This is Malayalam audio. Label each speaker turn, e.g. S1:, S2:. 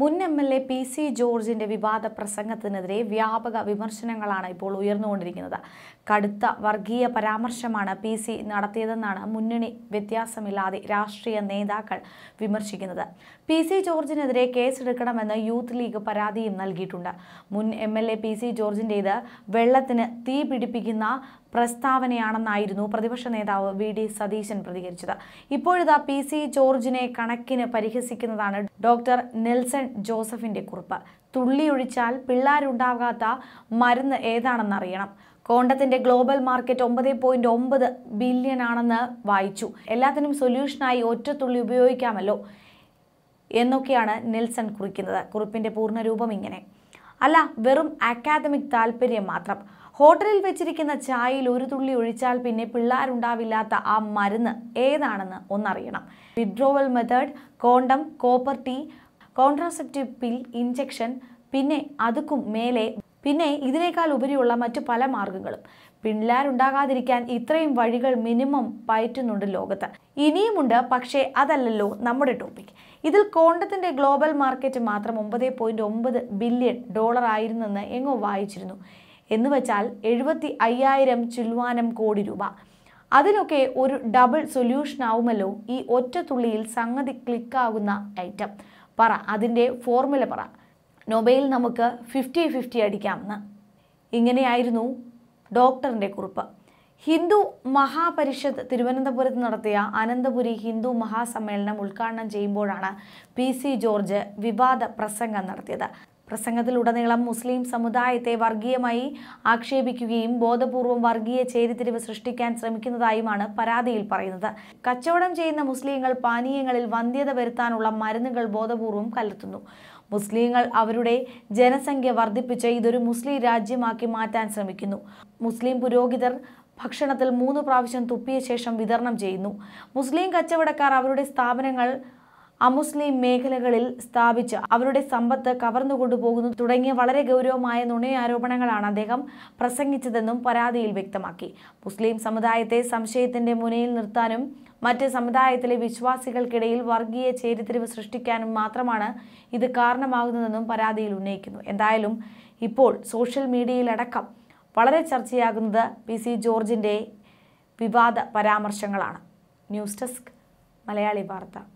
S1: മുൻ M L A P C ജോർജിൻ്റെ വിവാദ പ്രസംഗത്തിനെതിരെ വ്യാപക വിമർശനങ്ങളാണ് ഇപ്പോൾ ഉയർന്നുകൊണ്ടിരിക്കുന്നത് കടുത്ത വർഗീയ പരാമർശമാണ് പി സി നടത്തിയതെന്നാണ് മുന്നണി വ്യത്യാസമില്ലാതെ രാഷ്ട്രീയ നേതാക്കൾ വിമർശിക്കുന്നത് പി സി ജോർജിനെതിരെ കേസെടുക്കണമെന്ന് യൂത്ത് ലീഗ് പരാതിയും നൽകിയിട്ടുണ്ട് മുൻ M L A P C ജോർജിൻ്റേത് വെള്ളത്തിന് തീ പിടിപ്പിക്കുന്ന പ്രസ്താവനയാണെന്നായിരുന്നു പ്രതിപക്ഷ നേതാവ് വി ഡി സതീശൻ പ്രതികരിച്ചത് ഇപ്പോഴിതാ പി സി ജോർജിനെ കണക്കിന് പരിഹസിക്കുന്നതാണ് ഡോക്ടർ നെൽസൺ ജോസഫിൻ്റെ കുറിപ്പ് തുള്ളിയൊഴിച്ചാൽ പിള്ളേരുണ്ടാകാത്ത മരുന്ന് ഏതാണെന്നറിയണം കോണ്ടത്തിൻ്റെ ഗ്ലോബൽ മാർക്കറ്റ് ഒമ്പത് പോയിൻറ്റ് ഒമ്പത് ബില്യൺ ആണെന്ന് വായിച്ചു എല്ലാത്തിനും സൊല്യൂഷനായി ഒറ്റ തുള്ളി ഉപയോഗിക്കാമല്ലോ എന്നൊക്കെയാണ് നെൽസൺ കുറിക്കുന്നത് കുറിപ്പിന്റെ പൂർണ്ണരൂപം ഇങ്ങനെ അല്ല വെറും അക്കാദമിക് താല്പര്യം മാത്രം ഹോട്ടലിൽ വെച്ചിരിക്കുന്ന ചായയിൽ ഒരു തുള്ളി ഒഴിച്ചാൽ പിന്നെ പിള്ളേരുണ്ടാവില്ലാത്ത ആ മരുന്ന് ഏതാണെന്ന് ഒന്നറിയണം withdrawal method condom copper T contraceptive pill injection പിന്നെ അതുക്കും മേലെ പിന്നെ ഇതിനേക്കാൾ ഉപരിയുള്ള മറ്റു പല മാർഗങ്ങളും പിള്ളേരുണ്ടാകാതിരിക്കാൻ ഇത്രയും വഴികൾ മിനിമം പയറ്റുന്നുണ്ട് ലോകത്ത് ഇനിയുമുണ്ട് പക്ഷേ അതല്ലല്ലോ നമ്മുടെ ടോപ്പിക് ഇതിൽ കോണ്ടത്തിൻ്റെ ഗ്ലോബൽ മാർക്കറ്റ് മാത്രം ഒമ്പത് പോയിൻറ്റ് ഒമ്പത് ബില്യൺ ഡോളർ ആയിരുന്നെന്ന് എങ്ങോ വായിച്ചിരുന്നു എന്ന് വെച്ചാൽ എഴുപത്തി അയ്യായിരം ചിൽവാനം കോടി രൂപ അതിനൊക്കെ ഒരു ഡബിൾ സൊല്യൂഷൻ ആവുമല്ലോ ഈ ഒറ്റ തുള്ളിയിൽ സംഗതി ക്ലിക്കാകുന്ന ഐറ്റം പറ അതിൻ്റെ ഫോർമുല പറ നൊബൈൽ നമുക്ക് ഫിഫ്റ്റി ഫിഫ്റ്റി അടിക്കാമെന്ന് ഇങ്ങനെയായിരുന്നു ഡോക്ടറിൻ്റെ കുറിപ്പ് ഹിന്ദു മഹാപരിഷത്ത് തിരുവനന്തപുരത്ത് നടത്തിയ അനന്തപുരി ഹിന്ദു മഹാസമ്മേളനം ഉദ്ഘാടനം ചെയ്യുമ്പോഴാണ് പി സി ജോർജ് വിവാദ പ്രസംഗം നടത്തിയത് പ്രസംഗത്തിലുടനീളം മുസ്ലിം സമുദായത്തെ വർഗീയമായി ആക്ഷേപിക്കുകയും ബോധപൂർവം വർഗീയ ചേരിതിരിവ് സൃഷ്ടിക്കാൻ ശ്രമിക്കുന്നതായുമാണ് പരാതിയിൽ പറയുന്നത് കച്ചവടം ചെയ്യുന്ന മുസ്ലിങ്ങൾ പാനീയങ്ങളിൽ വന്ധ്യത വരുത്താനുള്ള മരുന്നുകൾ ബോധപൂർവം കലർത്തുന്നു മുസ്ലിങ്ങൾ അവരുടെ ജനസംഖ്യ വർദ്ധിപ്പിച്ച് ഇതൊരു മുസ്ലിം രാജ്യമാക്കി മാറ്റാൻ ശ്രമിക്കുന്നു മുസ്ലിം പുരോഹിതർ ഭക്ഷണത്തിൽ മൂന്ന് പ്രാവശ്യം തുപ്പിയ ശേഷം വിതരണം ചെയ്യുന്നു മുസ്ലിം കച്ചവടക്കാർ അവരുടെ സ്ഥാപനങ്ങൾ അമുസ്ലിം മേഖലകളിൽ സ്ഥാപിച്ച് അവരുടെ സമ്പത്ത് കവർന്നുകൊണ്ടുപോകുന്നു തുടങ്ങിയ വളരെ ഗൗരവമായ നുണയാരോപണങ്ങളാണ് അദ്ദേഹം പ്രസംഗിച്ചതെന്നും പരാതിയിൽ വ്യക്തമാക്കി മുസ്ലിം സമുദായത്തെ സംശയത്തിന്റെ മുനയിൽ നിർത്താനും മറ്റ് സമുദായത്തിലെ വിശ്വാസികൾക്കിടയിൽ വർഗീയ ചേരിതിരിവ് സൃഷ്ടിക്കാനും മാത്രമാണ് ഇത് കാരണമാകുന്നതെന്നും പരാതിയിൽ ഉന്നയിക്കുന്നു എന്തായാലും ഇപ്പോൾ സോഷ്യൽ മീഡിയയിലടക്കം വളരെ ചർച്ചയാകുന്നത് പി സി ജോർജിൻ്റെ വിവാദ പരാമർശങ്ങളാണ് ന്യൂസ് ഡെസ്ക് മലയാളി വാർത്ത